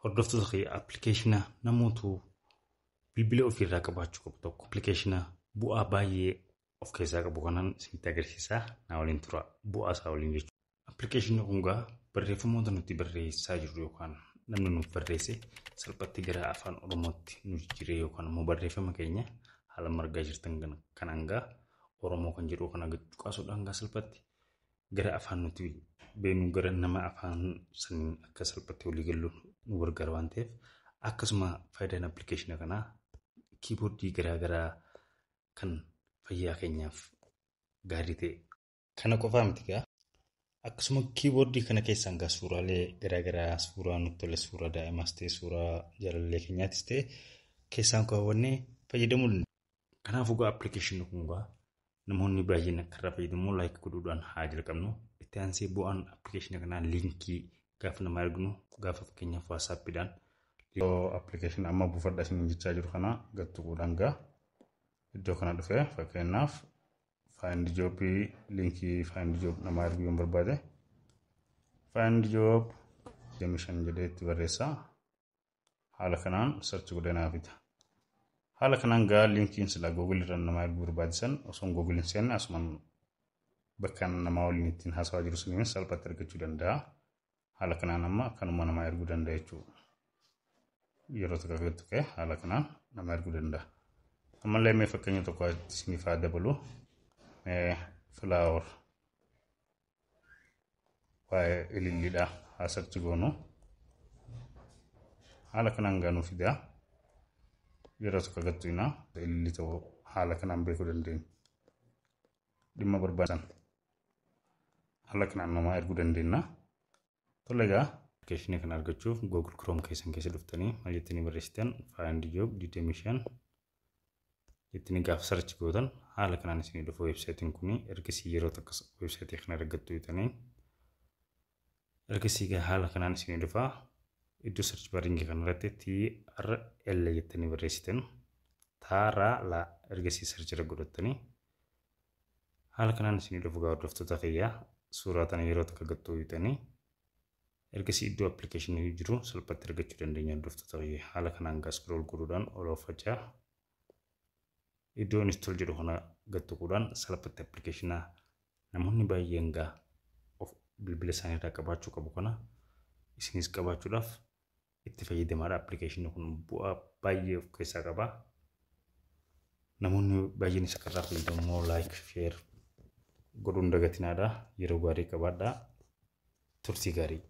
Hordoftoota fi appilikeeshina namootu bilbilee ofii irraa qabaachuu qabu tokko appilikeeshina bu'aa baay'ee of keessaa qabu kanaan isinitti agarsiisaa naa waliin turaa bu'aa isaa waliin jechuudha. kun gaa barreeffamoota nuti barreessaa jirru yookaan namni nuuf barreesse salphatti gara afaan Oromootti nu jijjiiree yookaan immoo barreeffama keenya haala margaa jirtan kan hangaa Oromoo kan jedhu kana cuqaasuudha hangaa salphatti gara afaan nuti beenu gara nama afaan saniin akka salphatti walii galuun nu gargaaru waan ta'eef akkasuma faayidaan appilikeeshina kanaa kiiboordii garaagaraa kan fayyaa keenyaaf gaarii ta'e kana qofaa miti gaa akkasuma kiiboordii kana keessaan gaa garaagaraa suuraa nutti tole suuraa daa'imaas ta'e suuraa jaalallee keenyaatis ta'e keessaan kaawwannee fayyadamuu dandeenya. Kanaafuu gaa appilikeeshinii kun gaa namoonni baay'een akka irraa fayyadamu laayik godhuudhaan haa jalqabnu itti boan bu'aan appilikeeshina kanaa liinkii. kenya gaafaf sappi dan yo application amma buufadha isin jechaa jiru kana gattuquudhaan gaa iddoo kana dhufee naf. find job linki find job nama arguu yoo barbaade find job deemishan jedhee itti barreessaa haala kanaan sarchi godhanaa fita haala kanaan linki linkiin la google irra nama arguu barbaachisan sen o son google sen asman nama na ittiin haasawaa jiru suniin salphaatti argachuu danda'a halaknanamma kanuma nama erguu danda'a jechuudha. Yeroo tokko ka'e halaknaan nama erguu danda'a. Ammallee mee fakkeenya tokko isiniif haa dabalu filaawar waa'ee ililliidhaa haasatti goonu haala kanaan gaanuu fidaa yeroo tokko gattu inaa ililli ta'uu haala kanaan beekuu dandeenya. Dhimma barbaadan haala kanaan namaa erguu dandeenya. Tolegaa ya. appilikeeshinii kenal argachuuf Google Chrome keessan keessa dhuftanii maal jettanii barreessitan find job determination jettanii gaafa sarchi gootan haala ah, kanaan isinii kenal weebsaayitiin kun ergasii yeroo takka weebsaayitii kana argattu bitanii ergasii haala kanaan isinii dhufa iddoo sarchi baringii kana irratti gitu, TRL jettanii barreessitan taaraa laa ergasii sarchira godhattanii haala kanaan isinii ah, dhufu gaa hordoftoota fayyaa suuraa tana yeroo takka gattuu bitanii ergasii iddoo appilikeeshinii jiru salphatti argachuu dandeenya hordoftoota haala kanaan gaa scroll godhuudhaan ol oofachaa iddoo install jedhu kana gattuquudhaan salphatti appilikeeshinaa namoonni baay'een gaa of bilbila isaaniirraa qabaachuu qabu kana isinis qabaachuudhaaf itti fayyadamaadha appilikeeshinii kun bu'aa baay'ee of keessaa qaba. Namoonni baay'een isa qarraa fayyadamoo laayik sheer godhuun dagatinaadha yeroo gaarii qabaadha turtii gaarii.